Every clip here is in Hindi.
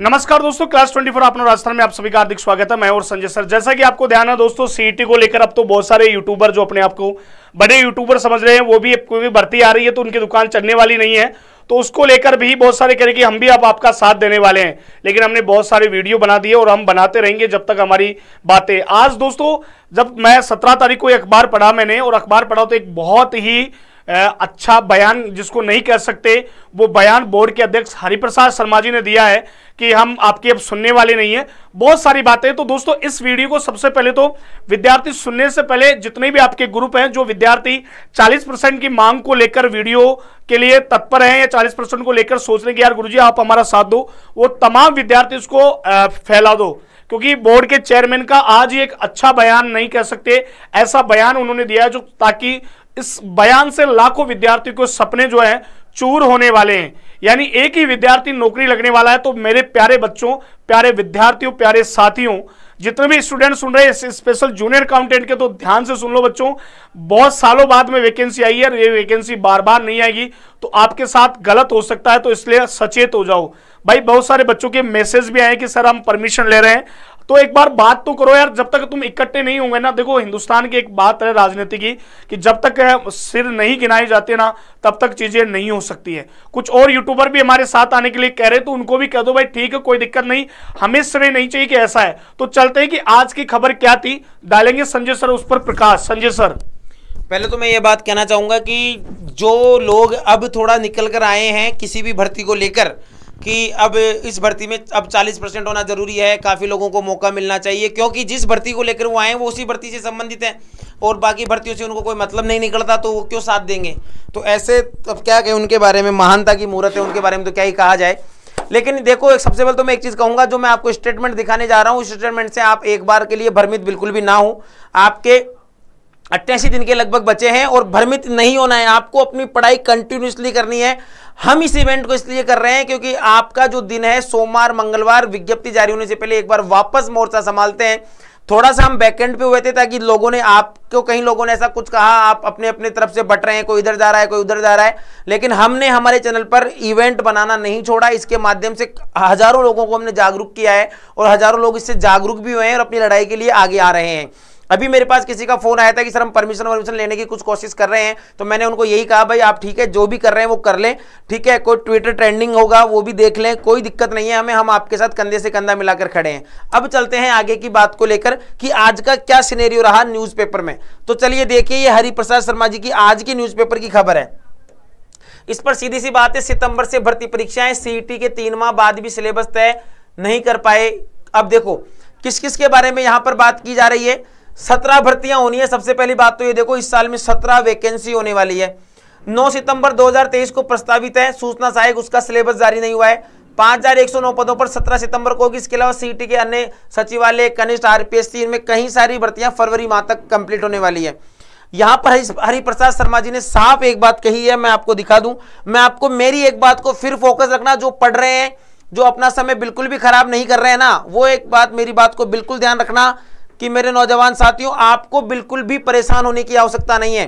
नमस्कार दोस्तों क्लास 24 आपनों राजस्थान में आप सभी का हार्दिक स्वागत है मैं और संजय सर जैसा कि आपको ध्यान है दोस्तों सीईटी e को लेकर अब तो बहुत सारे यूट्यूबर जो अपने आप को बड़े यूट्यूबर समझ रहे हैं वो भी कोई भर्ती आ रही है तो उनकी दुकान चलने वाली नहीं है तो उसको लेकर भी बहुत सारे कह रहे कि हम भी अब आपका साथ देने वाले हैं लेकिन हमने बहुत सारे वीडियो बना दिए और हम बनाते रहेंगे जब तक हमारी बातें आज दोस्तों जब मैं सत्रह तारीख को अखबार पढ़ा मैंने और अखबार पढ़ा तो एक बहुत ही अच्छा बयान जिसको नहीं कह सकते वो बयान बोर्ड के अध्यक्ष हरिप्रसाद शर्मा जी ने दिया है कि हम आपकी अब सुनने वाले नहीं है बहुत सारी बातें तो दोस्तों इस वीडियो को सबसे पहले तो विद्यार्थी सुनने से पहले जितने भी आपके ग्रुप हैं जो विद्यार्थी 40 परसेंट की मांग को लेकर वीडियो के लिए तत्पर हैं या 40 परसेंट को लेकर सोच रहे कि यार गुरुजी आप हमारा साथ दो वो तमाम विद्यार्थी उसको फैला दो क्योंकि बोर्ड के चेयरमैन का आज ही एक अच्छा बयान नहीं कह सकते ऐसा बयान उन्होंने दिया जो ताकि इस बयान से लाखों विद्यार्थियों के सपने जो है चूर होने वाले हैं यानी एक ही विद्यार्थी नौकरी लगने वाला है तो मेरे प्यारे बच्चों प्यारे विद्यार्थियों प्यारे साथियों जितने भी स्टूडेंट सुन रहे हैं स्पेशल जूनियर अकाउंटेंट के तो ध्यान से सुन लो बच्चों बहुत सालों बाद में वैकेंसी आई है ये वैकेंसी बार बार नहीं आएगी तो आपके साथ गलत हो सकता है तो इसलिए सचेत हो जाओ भाई बहुत सारे बच्चों के मैसेज भी आए कि सर हम परमिशन ले रहे हैं तो एक बार बात तो करो यार जब तक तुम इकट्ठे नहीं होंगे ना देखो हिंदुस्तान की एक बात है राजनीति की कि जब तक सिर नहीं गिनाए जाते ना तब तक चीजें नहीं हो सकती है कुछ और यूट्यूबर भी हमारे साथ आने के लिए कह रहे तो उनको भी कह दो भाई ठीक है कोई दिक्कत नहीं हमें श्रेय नहीं चाहिए कि ऐसा है तो चलते हैं कि आज की खबर क्या थी डालेंगे संजय सर उस पर प्रकाश संजय सर पहले तो मैं ये बात कहना चाहूंगा कि जो लोग अब थोड़ा निकल कर आए हैं किसी भी भर्ती को लेकर कि अब इस भर्ती में अब 40 परसेंट होना जरूरी है काफ़ी लोगों को मौका मिलना चाहिए क्योंकि जिस भर्ती को लेकर वो आए हैं वो उसी भर्ती से संबंधित हैं और बाकी भर्तियों से उनको कोई मतलब नहीं निकलता तो वो क्यों साथ देंगे तो ऐसे अब क्या कहें उनके बारे में महानता की मूर्त है उनके बारे में तो क्या ही कहा जाए लेकिन देखो एक सबसे पहले तो मैं एक चीज़ कहूँगा जो मैं आपको स्टेटमेंट दिखाने जा रहा हूँ उस स्टेटमेंट से आप एक बार के लिए भ्रमित बिल्कुल भी ना हो आपके अट्ठासी दिन के लगभग बचे हैं और भ्रमित नहीं होना है आपको अपनी पढ़ाई कंटिन्यूसली करनी है हम इस इवेंट को इसलिए कर रहे हैं क्योंकि आपका जो दिन है सोमवार मंगलवार विज्ञप्ति जारी होने से पहले एक बार वापस मोर्चा संभालते हैं थोड़ा सा हम बैकेंड पे हुए थे ताकि लोगों ने आपको कहीं लोगों ने ऐसा कुछ कहा आप अपने अपने तरफ से बट रहे हैं कोई इधर जा रहा है कोई उधर जा रहा है लेकिन हमने हमारे चैनल पर इवेंट बनाना नहीं छोड़ा इसके माध्यम से हजारों लोगों को हमने जागरूक किया है और हजारों लोग इससे जागरूक भी हुए हैं और अपनी लड़ाई के लिए आगे आ रहे हैं अभी मेरे पास किसी का फोन आया था कि सर हम परमिशन वर्मिशन लेने की कुछ कोशिश कर रहे हैं तो मैंने उनको यही कहा भाई आप ठीक है जो भी कर रहे हैं वो कर लें ठीक है कोई ट्विटर ट्रेंडिंग होगा वो भी देख लें कोई दिक्कत नहीं है हमें हम आपके साथ कंधे से कंधा मिलाकर खड़े हैं अब चलते हैं आगे की बात को लेकर कि आज का क्या सिनेरियो रहा न्यूज में तो चलिए देखिए ये हरिप्रसाद शर्मा जी की आज की न्यूज की खबर है इस पर सीधी सी बात है सितंबर से भर्ती परीक्षाएं सीईटी e के तीन माह बाद भी सिलेबस तय नहीं कर पाए अब देखो किस किस के बारे में यहां पर बात की जा रही है सत्रह भर्तियां होनी है सबसे पहली बात तो ये देखो इस साल में सत्रह वैकेंसी होने वाली है नौ सितंबर 2023 को प्रस्तावित है सूचना सहायक उसका सिलेबस जारी नहीं हुआ है 5109 पदों पर 17 सितंबर को होगी इसके अलावा सीटी के अन्य सचिवालय कनिष्ठ आरपीएससी इनमें कई सारी भर्तियां फरवरी माह तक कंप्लीट होने वाली है यहां पर हरिप्रसाद शर्मा जी ने साफ एक बात कही है मैं आपको दिखा दूं मैं आपको मेरी एक बात को फिर फोकस रखना जो पढ़ रहे हैं जो अपना समय बिल्कुल भी खराब नहीं कर रहे हैं ना वो एक बात मेरी बात को बिल्कुल ध्यान रखना कि मेरे नौजवान साथियों आपको बिल्कुल भी परेशान होने की आवश्यकता नहीं है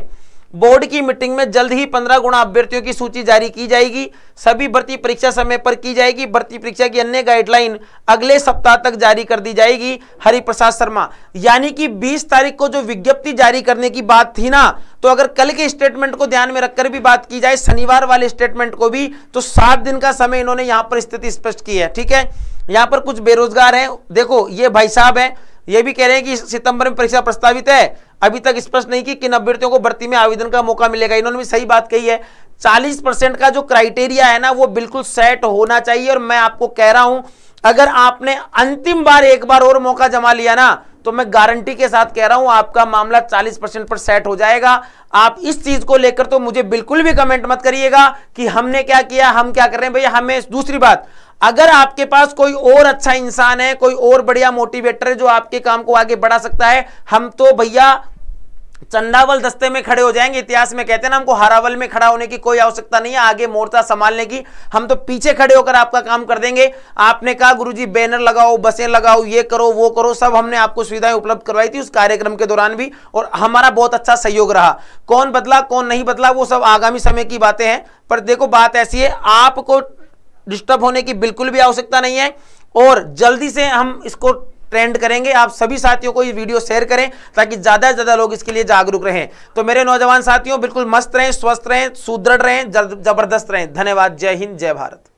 बोर्ड की मीटिंग में जल्द ही पंद्रह गुणा अभ्यर्थियों की सूची जारी की जाएगी सभी भर्ती परीक्षा समय पर की जाएगी भर्ती परीक्षा की अन्य गाइडलाइन अगले सप्ताह तक जारी कर दी जाएगी हरिप्रसाद शर्मा यानी कि 20 तारीख को जो विज्ञप्ति जारी करने की बात थी ना तो अगर कल के स्टेटमेंट को ध्यान में रखकर भी बात की जाए शनिवार वाले स्टेटमेंट को भी तो सात दिन का समय इन्होंने यहां पर स्थिति स्पष्ट की है ठीक है यहां पर कुछ बेरोजगार है देखो ये भाई साहब है ये भी कह रहे हैं कि सितंबर में परीक्षा प्रस्तावित है अभी तक स्पष्ट नहीं कि किन अभ्यर्थियों को भर्ती में आवेदन का मौका मिलेगा इन्होंने भी सही बात कही है 40 परसेंट का जो क्राइटेरिया है ना वो बिल्कुल सेट होना चाहिए और मैं आपको कह रहा हूं अगर आपने अंतिम बार एक बार और मौका जमा लिया ना तो मैं गारंटी के साथ कह रहा हूं आपका मामला 40 परसेंट पर सेट हो जाएगा आप इस चीज को लेकर तो मुझे बिल्कुल भी कमेंट मत करिएगा कि हमने क्या किया हम क्या कर रहे हैं भैया हमें दूसरी बात अगर आपके पास कोई और अच्छा इंसान है कोई और बढ़िया मोटिवेटर है जो आपके काम को आगे बढ़ा सकता है हम तो भैया चंदावल दस्ते में खड़े हो जाएंगे इतिहास में कहते हैं ना हमको हरावल में खड़ा होने की कोई आवश्यकता नहीं है आगे मोर्चा संभालने की हम तो पीछे खड़े होकर आपका काम कर देंगे आपने कहा गुरुजी बैनर लगाओ बसें लगाओ ये करो वो करो सब हमने आपको सुविधाएं उपलब्ध करवाई थी उस कार्यक्रम के दौरान भी और हमारा बहुत अच्छा सहयोग रहा कौन बदला कौन नहीं बदला वो सब आगामी समय की बातें हैं पर देखो बात ऐसी है आपको डिस्टर्ब होने की बिल्कुल भी आवश्यकता नहीं है और जल्दी से हम इसको ट्रेंड करेंगे आप सभी साथियों को ये वीडियो शेयर करें ताकि ज़्यादा से ज़्यादा लोग इसके लिए जागरूक रहें तो मेरे नौजवान साथियों बिल्कुल मस्त रहें स्वस्थ रहें सुदृढ़ रहें जबरदस्त रहें धन्यवाद जय हिंद जय भारत